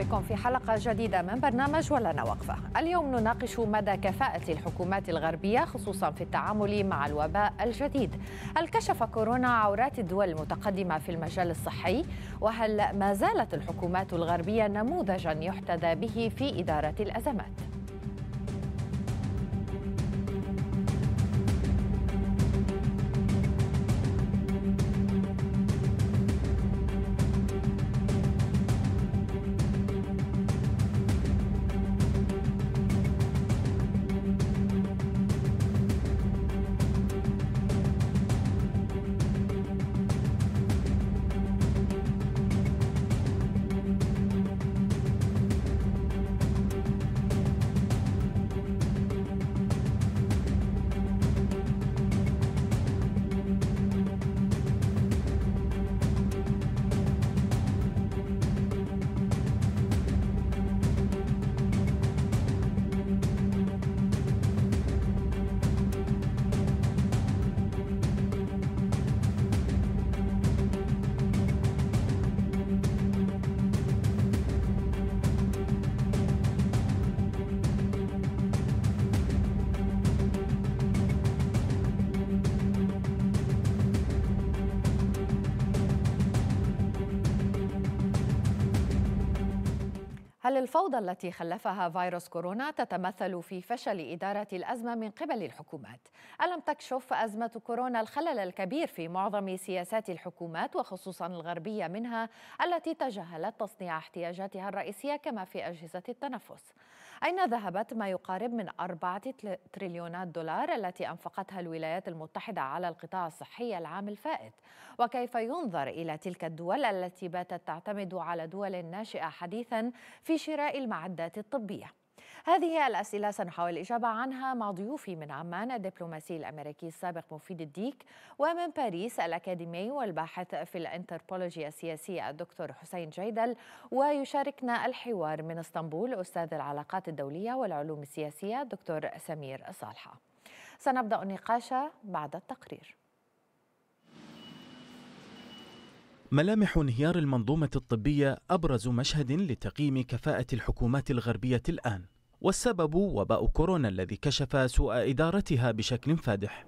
بكم في حلقة جديدة من برنامج ولنا وقفة اليوم نناقش مدى كفاءة الحكومات الغربية خصوصا في التعامل مع الوباء الجديد هل كشف كورونا عورات الدول المتقدمة في المجال الصحي وهل ما زالت الحكومات الغربية نموذجا يحتذى به في إدارة الأزمات؟ هل الفوضى التي خلفها فيروس كورونا تتمثل في فشل إدارة الأزمة من قبل الحكومات؟ ألم تكشف أزمة كورونا الخلل الكبير في معظم سياسات الحكومات وخصوصا الغربية منها التي تجاهلت تصنيع احتياجاتها الرئيسية كما في أجهزة التنفس؟ أين ذهبت ما يقارب من أربعة تريليونات دولار التي أنفقتها الولايات المتحدة على القطاع الصحي العام الفائت وكيف ينظر إلى تلك الدول التي باتت تعتمد على دول ناشئة حديثا في شراء المعدات الطبية هذه الأسئلة سنحاول الإجابة عنها مع ضيوفي من عمان الدبلوماسي الأمريكي السابق مفيد الديك ومن باريس الأكاديمي والباحث في الأنتربولوجيا السياسية الدكتور حسين جيدل ويشاركنا الحوار من اسطنبول أستاذ العلاقات الدولية والعلوم السياسية الدكتور سمير صالحة سنبدأ النقاش بعد التقرير ملامح انهيار المنظومة الطبية أبرز مشهد لتقييم كفاءة الحكومات الغربية الآن والسبب وباء كورونا الذي كشف سوء إدارتها بشكل فادح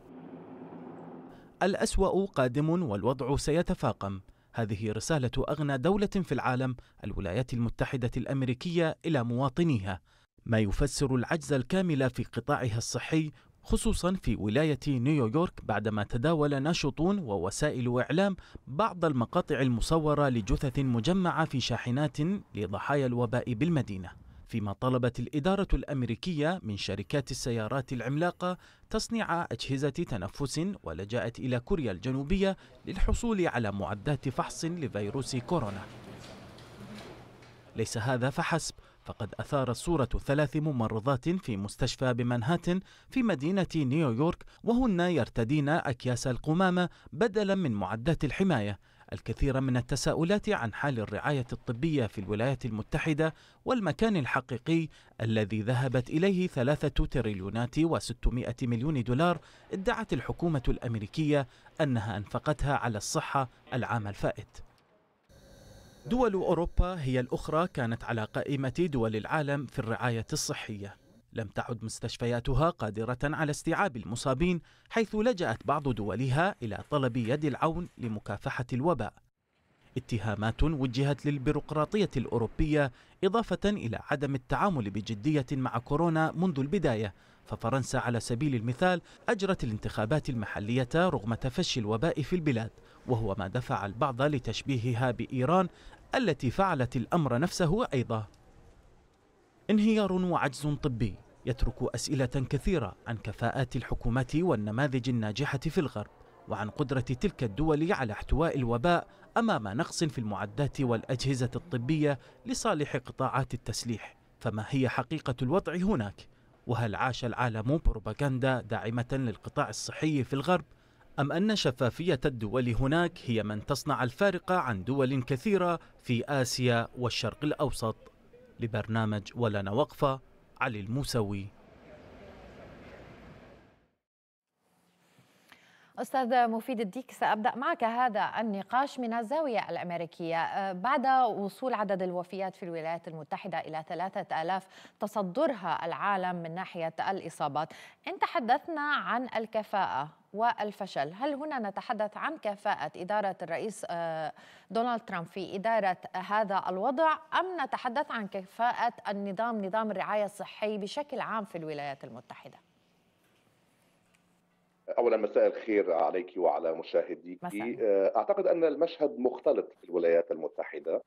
الأسوأ قادم والوضع سيتفاقم هذه رسالة أغنى دولة في العالم الولايات المتحدة الأمريكية إلى مواطنيها ما يفسر العجز الكامل في قطاعها الصحي خصوصا في ولاية نيويورك بعدما تداول ناشطون ووسائل إعلام بعض المقاطع المصورة لجثث مجمعة في شاحنات لضحايا الوباء بالمدينة فيما طلبت الإدارة الأمريكية من شركات السيارات العملاقة تصنيع أجهزة تنفس ولجأت إلى كوريا الجنوبية للحصول على معدات فحص لفيروس كورونا ليس هذا فحسب فقد أثار صورة ثلاث ممرضات في مستشفى بمنهاتن في مدينة نيويورك وهن يرتدين أكياس القمامة بدلا من معدات الحماية الكثير من التساؤلات عن حال الرعاية الطبية في الولايات المتحدة والمكان الحقيقي الذي ذهبت إليه ثلاثة تريليونات وستمائة مليون دولار ادعت الحكومة الأمريكية أنها أنفقتها على الصحة العام الفائت دول أوروبا هي الأخرى كانت على قائمة دول العالم في الرعاية الصحية لم تعد مستشفياتها قادرة على استيعاب المصابين حيث لجأت بعض دولها إلى طلب يد العون لمكافحة الوباء اتهامات وجهت للبيروقراطية الأوروبية إضافة إلى عدم التعامل بجدية مع كورونا منذ البداية ففرنسا على سبيل المثال أجرت الانتخابات المحلية رغم تفشي الوباء في البلاد وهو ما دفع البعض لتشبيهها بإيران التي فعلت الأمر نفسه أيضا انهيار وعجز طبي يترك أسئلة كثيرة عن كفاءة الحكومات والنماذج الناجحة في الغرب وعن قدرة تلك الدول على احتواء الوباء أمام نقص في المعدات والأجهزة الطبية لصالح قطاعات التسليح فما هي حقيقة الوضع هناك؟ وهل عاش العالم بروباغندا داعمة للقطاع الصحي في الغرب؟ أم أن شفافية الدول هناك هي من تصنع الفارق عن دول كثيرة في آسيا والشرق الأوسط؟ لبرنامج ولنا وقفة علي الموسوي أستاذ مفيد الديك سأبدأ معك هذا النقاش من الزاوية الأمريكية أه، بعد وصول عدد الوفيات في الولايات المتحدة إلى 3000 تصدرها العالم من ناحية الإصابات إن تحدثنا عن الكفاءة والفشل هل هنا نتحدث عن كفاءة إدارة الرئيس أه، دونالد ترامب في إدارة هذا الوضع أم نتحدث عن كفاءة النظام نظام الرعاية الصحي بشكل عام في الولايات المتحدة؟ اولا مساء الخير عليك وعلى مشاهديك مساء. آه، اعتقد ان المشهد مختلط في الولايات المتحده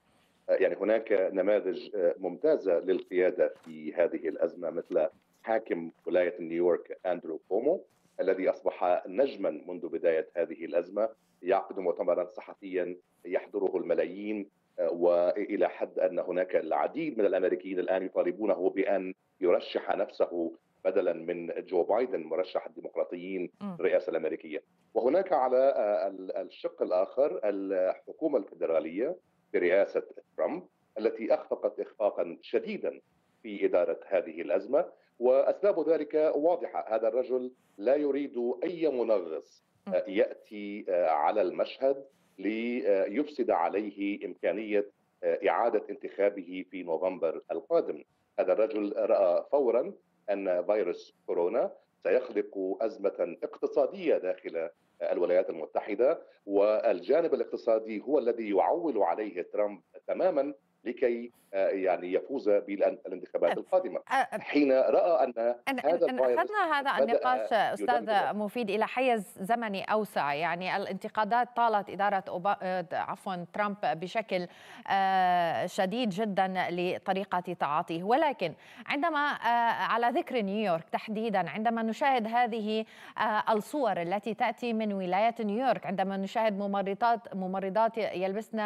آه، يعني هناك نماذج آه، ممتازه للقياده في هذه الازمه مثل حاكم ولايه نيويورك اندرو كومو الذي اصبح نجما منذ بدايه هذه الازمه يعقد مؤتمرا صحفيا يحضره الملايين والى حد ان هناك العديد من الامريكيين الان يطالبونه بان يرشح نفسه بدلا من جو بايدن مرشح الديمقراطيين الرئاسه الامريكيه وهناك على آه، الشق الاخر الحكومه الفدراليه برئاسه ترامب التي اخفقت اخفاقا شديدا في اداره هذه الازمه واسباب ذلك واضحه هذا الرجل لا يريد اي منغص آه، ياتي آه، على المشهد ليفسد عليه امكانيه اعاده انتخابه في نوفمبر القادم هذا الرجل راى فورا ان فيروس كورونا سيخلق ازمه اقتصاديه داخل الولايات المتحده والجانب الاقتصادي هو الذي يعول عليه ترامب تماما لكي آه، يعني يفوز بالانتخابات القادمه حين راى ان أن هذا أخذنا هذا النقاش أستاذ مفيد إلى حيز زمني أوسع يعني الانتقادات طالت إدارة أوبا... آه، عفوا ترامب بشكل آه، شديد جدا لطريقة تعاطيه ولكن عندما على ذكر نيويورك تحديدا عندما نشاهد هذه الصور التي تأتي من ولاية نيويورك عندما نشاهد ممرضات ممرضات يلبسن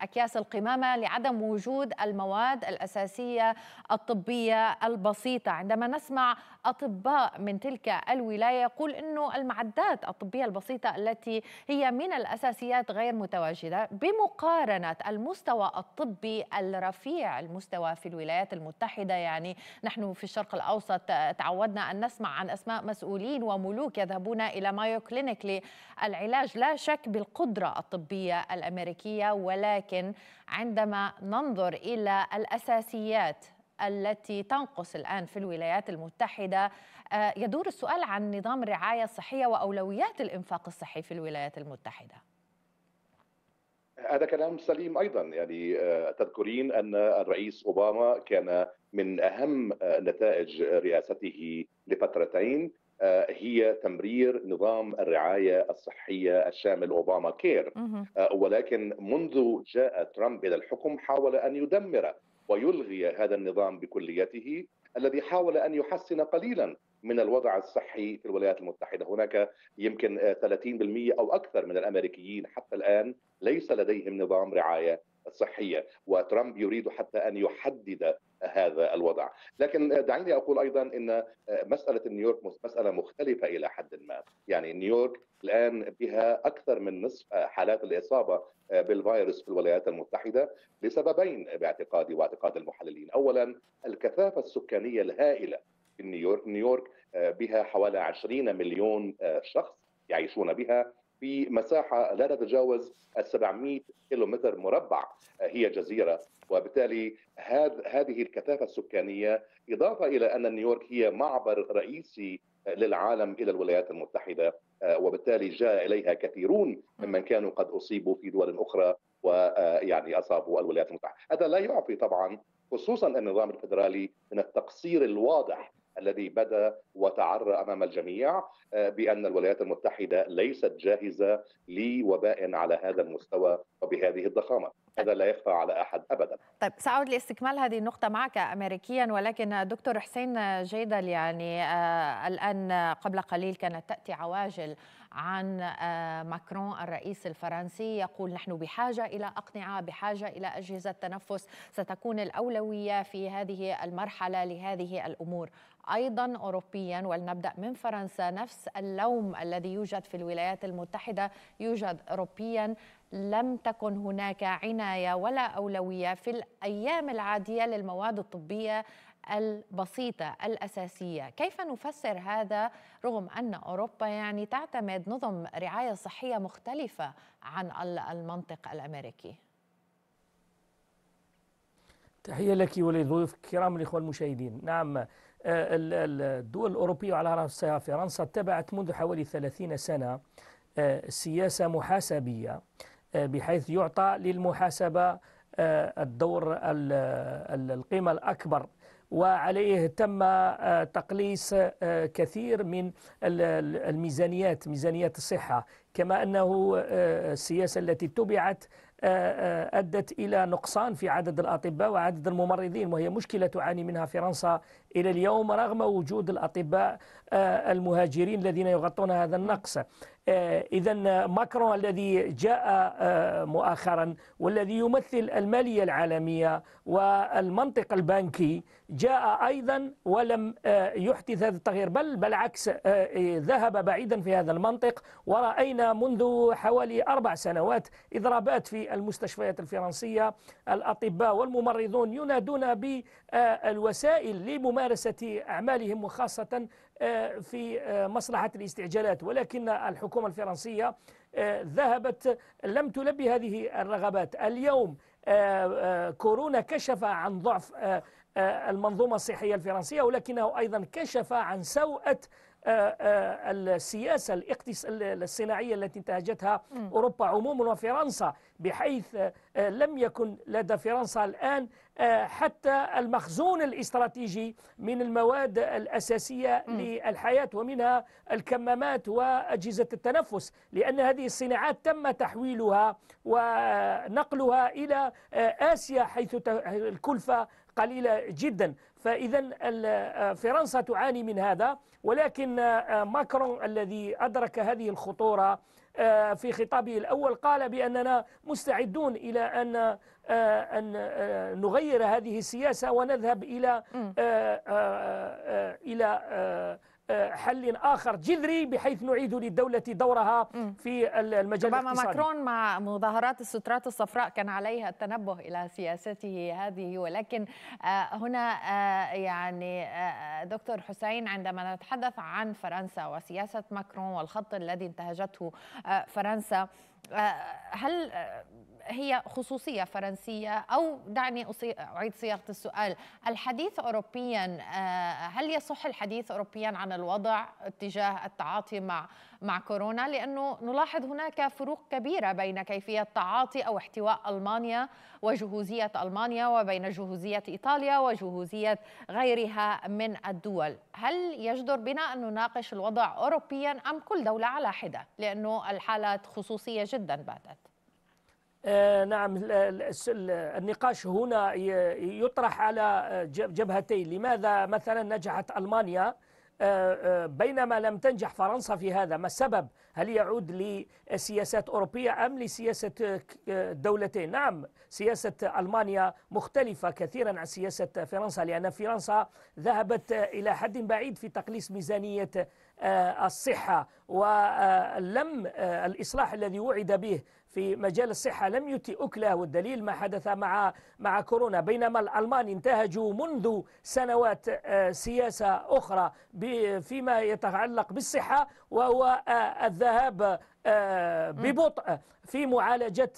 أكياس القمامة لعدم عدم وجود المواد الأساسية الطبية البسيطة عندما نسمع أطباء من تلك الولاية يقول أنه المعدات الطبية البسيطة التي هي من الأساسيات غير متواجدة بمقارنة المستوى الطبي الرفيع المستوى في الولايات المتحدة يعني نحن في الشرق الأوسط تعودنا أن نسمع عن أسماء مسؤولين وملوك يذهبون إلى مايو كلينيك للعلاج لا شك بالقدرة الطبية الأمريكية ولكن عندما ننظر إلى الأساسيات التي تنقص الآن في الولايات المتحدة آه، يدور السؤال عن نظام الرعاية الصحية وأولويات الإنفاق الصحي في الولايات المتحدة هذا كلام سليم ايضا يعني آه، تذكرين ان الرئيس اوباما كان من اهم آه، نتائج رئاسته لفترتين آه، هي تمرير نظام الرعايه الصحيه الشامل اوباما كير آه، ولكن منذ جاء ترامب الى الحكم حاول ان يدمر ويلغي هذا النظام بكليته الذي حاول ان يحسن قليلا من الوضع الصحي في الولايات المتحدة هناك يمكن 30% آه، أو أكثر من الأمريكيين حتى الآن ليس لديهم نظام رعاية الصحيه وترامب يريد حتى ان يحدد هذا الوضع لكن دعيني أقول أيضا أن مسألة نيويورك مسألة مختلفة إلى حد ما يعني نيويورك الآن بها أكثر من نصف حالات الإصابة بالفيروس في الولايات المتحدة لسببين باعتقادي واعتقاد المحللين أولا الكثافة السكانية الهائلة في نيويورك نيويورك بها حوالي 20 مليون شخص يعيشون بها في مساحة لا تتجاوز 700 كيلومتر مربع آه، هي جزيرة وبالتالي هذه الكثافة السكانية إضافة إلى أن نيويورك هي معبر رئيسي للعالم إلى الولايات المتحدة آه، وبالتالي جاء إليها كثيرون ممن كانوا قد أصيبوا في دول أخرى ويعني آه، أصابوا الولايات المتحدة هذا لا يعفي طبعا خصوصا النظام الفدرالي من التقصير الواضح الذي بدا وتعرى امام الجميع آه، بان الولايات المتحده ليست جاهزه لوباء على هذا المستوى وبهذه الضخامه هذا لا يخفى على احد ابدا طيب ساعود لاستكمال هذه النقطه معك امريكيا ولكن دكتور حسين جيدل يعني آه، الان قبل قليل كانت تاتي عواجل عن آه، ماكرون الرئيس الفرنسي يقول نحن بحاجة إلى أقنعة بحاجة إلى أجهزة تنفس ستكون الأولوية في هذه المرحلة لهذه الأمور ايضا اوروبيا ولنبدا من فرنسا نفس اللوم الذي يوجد في الولايات المتحده يوجد اوروبيا لم تكن هناك عنايه ولا اولويه في الايام العاديه للمواد الطبيه البسيطة الأساسية كيف نفسر هذا رغم أن أوروبا يعني تعتمد نظم رعاية صحية مختلفة عن المنطق الأمريكي تحية لك ولضيوف الكرام الإخوة المشاهدين نعم آه، الدول الأوروبية على رأسها فرنسا اتبعت منذ حوالي 30 سنة آه، سياسة محاسبية آه، بحيث يعطى للمحاسبة الدور القيمة الأكبر وعليه تم آه، تقليص آه، كثير من الميزانيات ميزانيات الصحة كما أنه آه، السياسة التي اتبعت آه، آه، أدت إلى نقصان في عدد الأطباء وعدد الممرضين وهي مشكلة تعاني منها فرنسا إلى اليوم رغم وجود الأطباء آه، المهاجرين الذين يغطون هذا النقص إذا ماكرون الذي جاء مؤخرا والذي يمثل المالية العالمية والمنطق البنكي جاء أيضا ولم يحدث هذا التغيير بل بالعكس ذهب بعيدا في هذا المنطق ورأينا منذ حوالي أربع سنوات إضرابات في المستشفيات الفرنسية الأطباء والممرضون ينادون بالوسائل لممارسة أعمالهم وخاصة آه، في آه، مصلحة الاستعجالات ولكن الحكومة الفرنسية آه، ذهبت لم تلبي هذه الرغبات اليوم كورونا كشف عن ضعف المنظومة الصحية الفرنسية ولكنه أيضا كشف عن سوءة آه، آه، السياسة الصناعية التي انتهجتها أوروبا عموما وفرنسا بحيث آه، لم يكن لدى فرنسا الآن حتى المخزون الاستراتيجي من المواد الأساسية للحياة ومنها الكمامات وأجهزة التنفس لأن هذه الصناعات تم تحويلها ونقلها إلى آسيا حيث الكلفة قليلة جدا فإذا آه، فرنسا تعاني من هذا ولكن آه، آه، ماكرون الذي أدرك هذه الخطورة في خطابه الأول قال بأننا مستعدون إلى أن أن نغير هذه السياسة ونذهب إلى إلى حل آخر جذري بحيث نعيد للدولة دورها في المجال ربما ماكرون مع مظاهرات السترات الصفراء كان عليها التنبه إلى سياسته هذه ولكن آه، هنا آه، يعني آه، دكتور حسين عندما نتحدث عن فرنسا وسياسة ماكرون والخط الذي انتهجته فرنسا هل هي خصوصية فرنسية أو دعني أعيد صياغة السؤال الحديث أوروبيا آه، هل يصح الحديث أوروبيا عن الوضع اتجاه التعاطي مع مع كورونا لأنه نلاحظ هناك فروق كبيرة بين كيفية تعاطي أو احتواء ألمانيا وجهوزية ألمانيا وبين جهوزية إيطاليا وجهوزية غيرها من الدول هل يجدر بنا أن نناقش الوضع أوروبيا أم كل دولة على حدة لأنه الحالات خصوصية جدا باتت آه، نعم النقاش هنا يطرح على آه، جبهتين لماذا مثلا نجحت ألمانيا آه، بينما لم تنجح فرنسا في هذا ما السبب هل يعود لسياسات أوروبية أم لسياسة الدولتين نعم سياسة ألمانيا مختلفة كثيرا عن سياسة فرنسا لأن فرنسا ذهبت إلى حد بعيد في تقليص ميزانية آه، الصحة ولم آه، الإصلاح الذي وعد به في مجال الصحة لم يتي أكله والدليل ما حدث مع مع كورونا بينما الألمان انتهجوا منذ سنوات آه، سياسة أخرى فيما يتعلق بالصحة وهو الذهاب ببطء في معالجة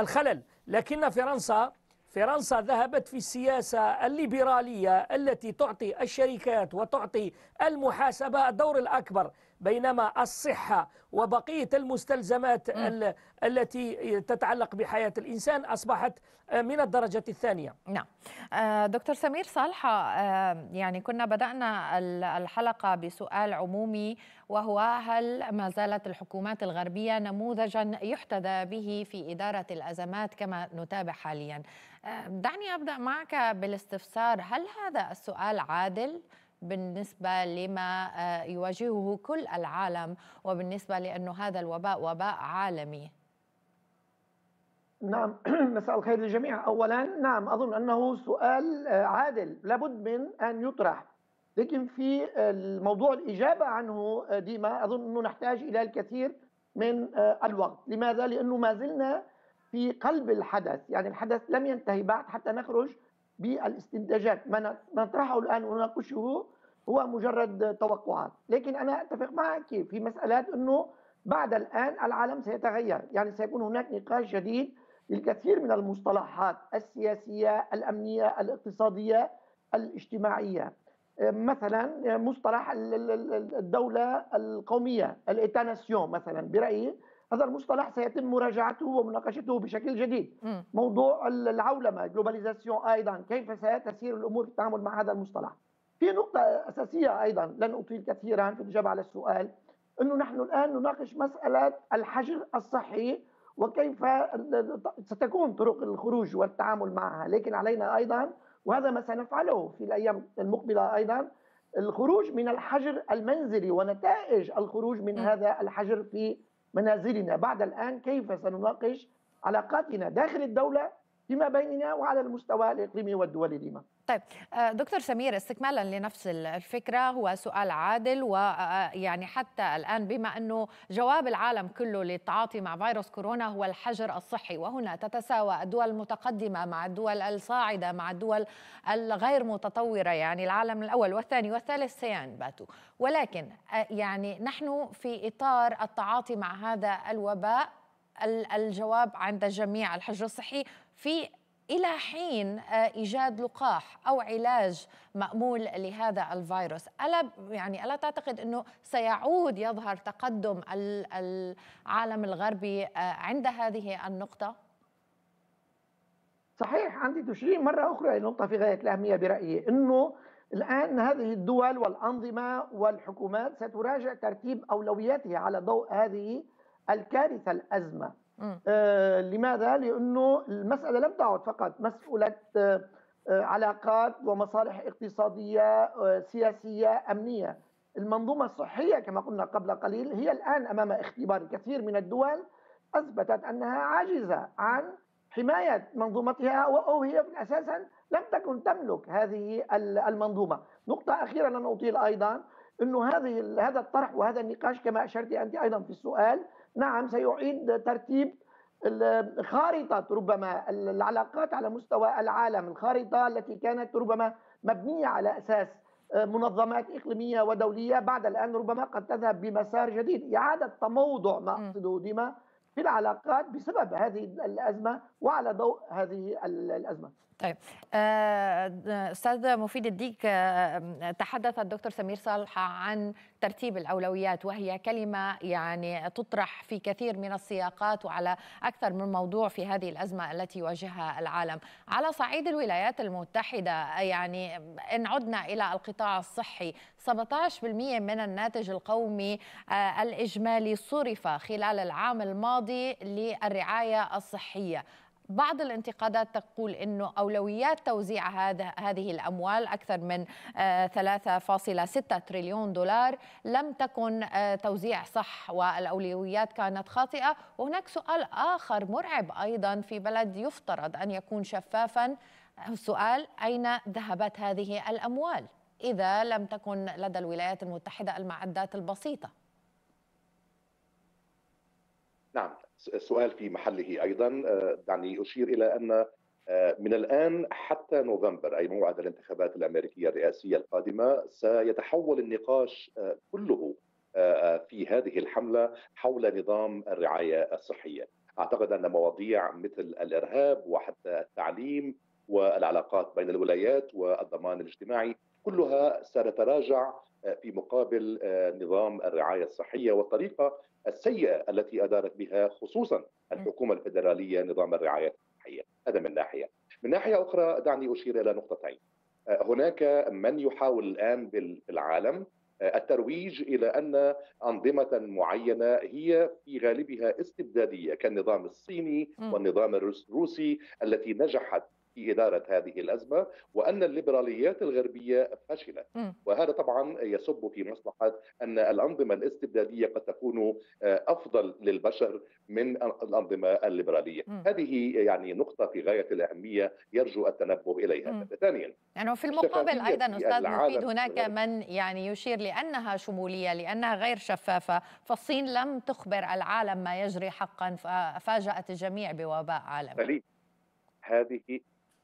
الخلل لكن فرنسا فرنسا ذهبت في السياسة الليبرالية التي تعطي الشركات وتعطي المحاسبة الدور الأكبر بينما الصحة وبقية المستلزمات ال التي تتعلق بحياة الإنسان أصبحت آه، من الدرجة الثانية نعم آه، دكتور سمير صالحة آه، يعني كنا بدأنا الحلقة بسؤال عمومي وهو هل ما زالت الحكومات الغربية نموذجا يحتذى به في إدارة الأزمات كما نتابع حاليا دعني أبدأ معك بالاستفسار هل هذا السؤال عادل؟ بالنسبة لما آه، يواجهه كل العالم وبالنسبة لأنه هذا الوباء وباء عالمي نعم مساء الخير للجميع أولا نعم أظن أنه سؤال آه، عادل لابد من أن يطرح لكن في آه، الموضوع الإجابة عنه ديما أظن أنه نحتاج إلى الكثير من الوقت لماذا؟ لأنه ما زلنا في قلب الحدث يعني الحدث لم ينتهي بعد حتى نخرج بالاستنتاجات ما نطرحه الآن ونناقشه هو مجرد توقعات لكن أنا أتفق معك في مسألة أنه بعد الآن العالم سيتغير يعني سيكون هناك نقاش جديد للكثير من المصطلحات السياسية الأمنية الاقتصادية الاجتماعية مثلا مصطلح الدولة القومية الايتاناسيون مثلا برأيي هذا المصطلح سيتم مراجعته ومناقشته بشكل جديد م. موضوع العولمه جلوباليزاسيون ايضا كيف ستسير الامور في التعامل مع هذا المصطلح في نقطه اساسيه ايضا لن اطيل كثيرا في الاجابه على السؤال انه نحن الان نناقش مساله الحجر الصحي وكيف ستكون طرق الخروج والتعامل معها لكن علينا ايضا وهذا ما سنفعله في الايام المقبله ايضا الخروج من الحجر المنزلي ونتائج الخروج من هذا الحجر في منازلنا بعد الآن كيف سنناقش علاقاتنا داخل الدولة فيما بيننا وعلى المستوى الإقليمي والدولي لما طيب آه، دكتور سمير استكمالا لنفس الفكره هو سؤال عادل ويعني آه، آه، حتى الان بما انه جواب العالم كله للتعاطي مع فيروس كورونا هو الحجر الصحي وهنا تتساوى الدول المتقدمه مع الدول الصاعده مع الدول الغير متطوره يعني العالم الاول والثاني والثالث سيان باتوا ولكن يعني نحن في اطار التعاطي مع هذا الوباء الجواب عند الجميع الحجر الصحي في الى حين آه، ايجاد لقاح او علاج مامول لهذا الفيروس الا يعني الا تعتقد انه سيعود يظهر تقدم العالم الغربي آه، عند هذه النقطه صحيح عندي تشير مره اخرى نقطة في غايه الاهميه برايي انه الان هذه الدول والانظمه والحكومات ستراجع ترتيب اولوياتها على ضوء هذه الكارثه الازمه آه لماذا؟ لأنه المسألة لم تعد فقط مسألة آه،, آه علاقات ومصالح اقتصادية آه سياسية أمنية المنظومة الصحية كما قلنا قبل قليل هي الآن أمام اختبار كثير من الدول أثبتت أنها عاجزة عن حماية منظومتها أو هي أساسا لم تكن تملك هذه المنظومة نقطة أخيرة أنا أطيل أيضا أنه هذه هذا الطرح وهذا النقاش كما أشرت أنت أيضا في السؤال نعم سيعيد ترتيب خارطة ربما العلاقات على مستوى العالم الخارطة التي كانت ربما مبنية على أساس آه، منظمات إقليمية ودولية بعد الآن ربما قد تذهب بمسار جديد إعادة تموضع ما أقصده ديما في العلاقات بسبب هذه الأزمة وعلى ضوء هذه الأزمة طيب آه، استاذ مفيد الديك آه، تحدث الدكتور سمير صالحه عن ترتيب الاولويات وهي كلمه يعني تطرح في كثير من السياقات وعلى اكثر من موضوع في هذه الازمه التي يواجهها العالم على صعيد الولايات المتحده يعني ان عدنا الى القطاع الصحي 17% من الناتج القومي آه، الاجمالي صرف خلال العام الماضي للرعايه الصحيه بعض الانتقادات تقول انه اولويات توزيع هذا هذه الاموال اكثر من 3.6 آه، تريليون دولار لم تكن آه، توزيع صح والاولويات كانت خاطئه وهناك سؤال اخر مرعب ايضا في بلد يفترض ان يكون شفافا السؤال اين ذهبت هذه الاموال اذا لم تكن لدى الولايات المتحده المعدات البسيطه نعم السؤال في محله ايضا آه، دعني اشير الى ان آه، من الان حتى نوفمبر اي موعد الانتخابات الامريكيه الرئاسيه القادمه سيتحول النقاش آه، كله في هذه الحمله حول نظام الرعايه الصحيه. اعتقد ان مواضيع مثل الارهاب وحتى التعليم والعلاقات بين الولايات والضمان الاجتماعي كلها سنتراجع آه، في مقابل آه، نظام الرعايه الصحيه والطريقه السيئه التي ادارت بها خصوصا الحكومه الفدراليه نظام الرعايه الصحيه، هذا من ناحيه. من ناحيه اخرى دعني اشير الى نقطتين. آه، هناك من يحاول الان بالعالم الترويج الى ان انظمه معينه هي في غالبها استبداديه كالنظام الصيني والنظام الروسي التي نجحت في إدارة هذه الأزمة وأن الليبراليات الغربية فشلت وهذا طبعا يصب في مصلحة أن الأنظمة الاستبدادية قد تكون آه، أفضل للبشر من الأنظمة الليبرالية هذه يعني نقطة في غاية الأهمية يرجو التنبه إليها ثانيا يعني في المقابل أيضا أستاذ مفيد هناك من يعني يشير لأنها شمولية لأنها غير شفافة فالصين لم تخبر العالم ما يجري حقا ففاجأت الجميع بوباء عالمي هذه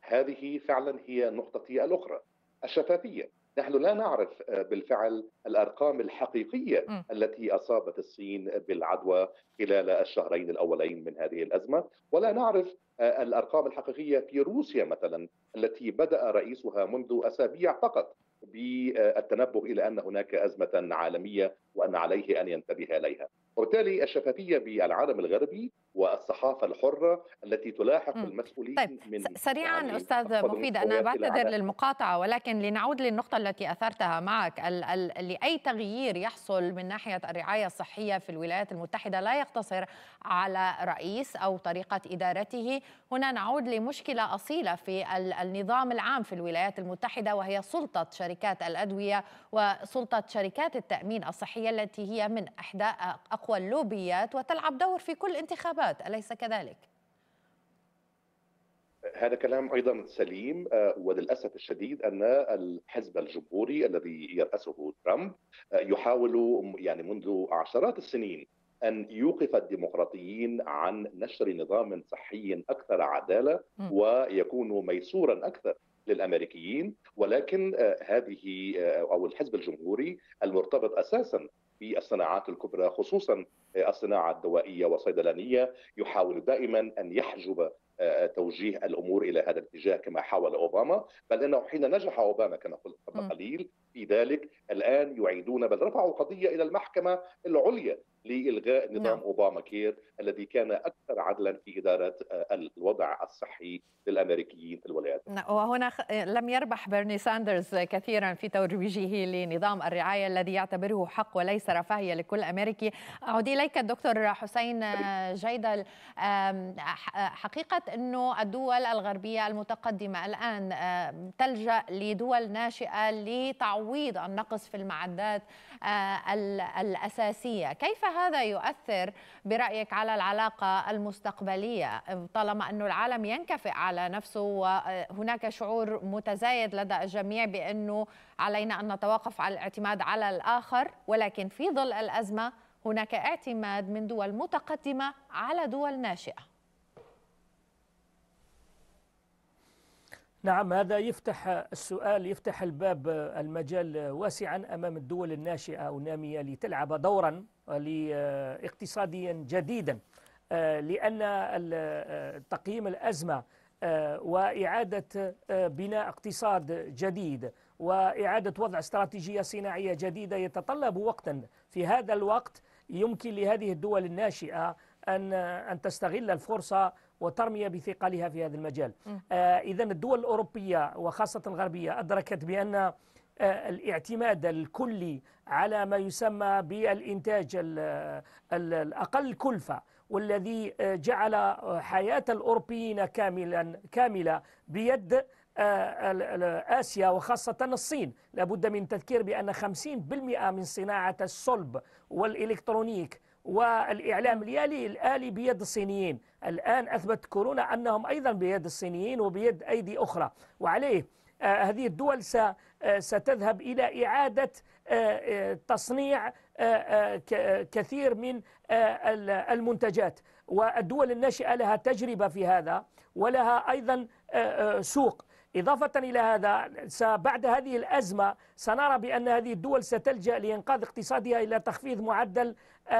هذه فعلا هي نقطتي الاخرى الشفافيه نحن لا نعرف آه، بالفعل الارقام الحقيقيه م. التي اصابت الصين بالعدوى خلال الشهرين الاولين من هذه الازمه ولا نعرف آه، الارقام الحقيقيه في روسيا مثلا التي بدا رئيسها منذ اسابيع فقط بالتنبه الى ان هناك ازمه عالميه وان عليه ان ينتبه اليها وبالتالي الشفافيه بالعالم الغربي والصحافه الحره التي تلاحق المسؤولين طيب. من سريعا يعني استاذ مفيد انا بعتذر للمقاطعه ولكن لنعود للنقطه التي اثرتها معك ال ال لاي تغيير يحصل من ناحيه الرعايه الصحيه في الولايات المتحده لا يقتصر على رئيس او طريقه ادارته هنا نعود لمشكله اصيله في ال النظام العام في الولايات المتحده وهي سلطه شركات الادويه وسلطه شركات التامين الصحي التي هي من احدى أقوى اللوبيات وتلعب دور في كل الانتخابات أليس كذلك؟ هذا كلام ايضا سليم آه، وللاسف الشديد ان الحزب الجمهوري الذي يراسه ترامب آه، يحاول يعني منذ عشرات السنين ان يوقف الديمقراطيين عن نشر نظام صحي اكثر عداله ويكون ميسورا اكثر للامريكيين ولكن آه، هذه او الحزب الجمهوري المرتبط اساسا في الصناعات الكبرى خصوصا الصناعه الدوائيه والصيدلانيه يحاول دائما ان يحجب آه، توجيه الامور الى هذا الاتجاه كما حاول اوباما بل انه حين نجح اوباما كما قلت قبل قليل في ذلك الان يعيدون بل رفعوا قضيه الى المحكمه العليا لإلغاء نظام نعم. أوباما كير الذي كان أكثر عدلا في إدارة آه، الوضع الصحي للأمريكيين في الولايات نعم، وهنا لم يربح بيرني ساندرز كثيرا في ترويجه لنظام الرعاية الذي يعتبره حق وليس رفاهية لكل أمريكي أعود إليك الدكتور حسين آه، جيدل آه، حقيقة أنه الدول الغربية المتقدمة الآن تلجأ لدول ناشئة لتعويض النقص في المعدات الأساسية كيف هذا يؤثر برأيك على العلاقة المستقبلية طالما أن العالم ينكفئ على نفسه وهناك شعور متزايد لدى الجميع بأنه علينا أن نتوقف على الاعتماد على الآخر ولكن في ظل الأزمة هناك اعتماد من دول متقدمة على دول ناشئة نعم هذا يفتح السؤال يفتح الباب المجال واسعا أمام الدول الناشئة أو النامية لتلعب دورا اقتصاديا جديدا آه، لأن آه، تقييم الأزمة آه، وإعادة بناء اقتصاد جديد وإعادة وضع استراتيجية صناعية جديدة يتطلب وقتا في هذا الوقت يمكن لهذه الدول الناشئة أن أن تستغل الفرصة وترمي بثقلها في هذا المجال إذا الدول الأوروبية وخاصة الغربية أدركت بأن الاعتماد الكلي على ما يسمى بالإنتاج الأقل كلفة والذي جعل حياة الأوروبيين كاملا كاملة بيد آه، آسيا وخاصة الصين لابد من تذكير بأن 50% من صناعة الصلب والإلكترونيك والإعلام الآلي الآلي بيد الصينيين الآن أثبت كورونا أنهم أيضا بيد الصينيين وبيد أيدي أخرى وعليه آه، هذه الدول آه، ستذهب إلى إعادة آه، تصنيع كثير من المنتجات والدول الناشئة لها تجربة في هذا ولها أيضا سوق إضافة إلى هذا بعد هذه الأزمة سنرى بأن هذه الدول ستلجأ لإنقاذ اقتصادها إلى تخفيض معدل آه،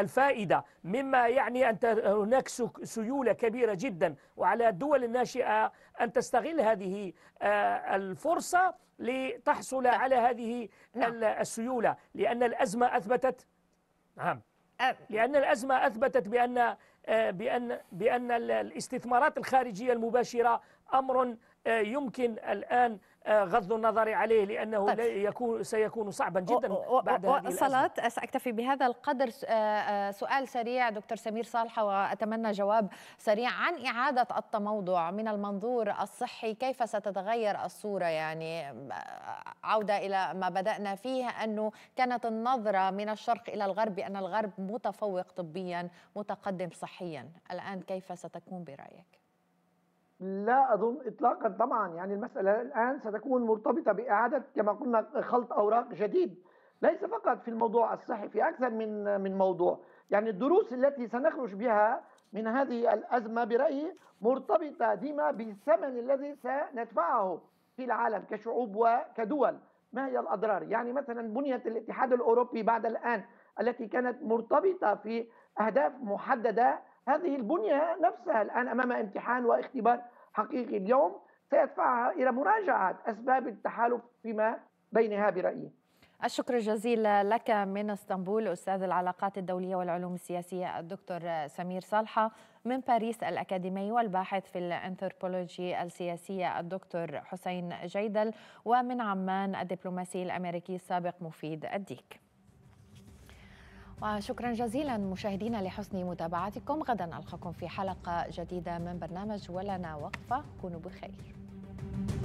الفائدة مما يعني أن هناك سيولة كبيرة جدا وعلى الدول الناشئة أن تستغل هذه آه، الفرصة لتحصل نعم. على هذه نعم. السيولة لأن الأزمة أثبتت نعم لأن الأزمة أثبتت بأن آه، بأن بأن الاستثمارات الخارجية المباشرة أمر آه، يمكن الآن آه، غض النظر عليه لأنه طيب. يكون سيكون صعبا جدا و... بعد و... هذه وصلت سأكتفي بهذا القدر آه، سؤال سريع دكتور سمير صالحة وأتمنى جواب سريع عن إعادة التموضع من المنظور الصحي كيف ستتغير الصورة يعني عودة إلى ما بدأنا فيه أنه كانت النظرة من الشرق إلى الغرب بأن الغرب متفوق طبيا متقدم صحيا الآن كيف ستكون برأيك؟ لا اظن اطلاقا طبعا يعني المساله الان ستكون مرتبطه باعاده كما قلنا خلط اوراق جديد ليس فقط في الموضوع الصحي في اكثر من من موضوع يعني الدروس التي سنخرج بها من هذه الازمه برايي مرتبطه ديما بالثمن الذي سندفعه في العالم كشعوب وكدول ما هي الاضرار يعني مثلا بنيه الاتحاد الاوروبي بعد الان التي كانت مرتبطه في اهداف محدده هذه البنية نفسها الآن أمام امتحان واختبار حقيقي اليوم سيدفعها إلى مراجعة أسباب التحالف فيما بينها برأيي الشكر الجزيل لك من اسطنبول استاذ العلاقات الدوليه والعلوم السياسيه الدكتور سمير صالحه من باريس الاكاديمي والباحث في الانثروبولوجي السياسيه الدكتور حسين جيدل ومن عمان الدبلوماسي الامريكي السابق مفيد الديك وشكرا جزيلا مشاهدينا لحسن متابعتكم غدا ألقاكم في حلقة جديدة من برنامج ولنا وقفة كونوا بخير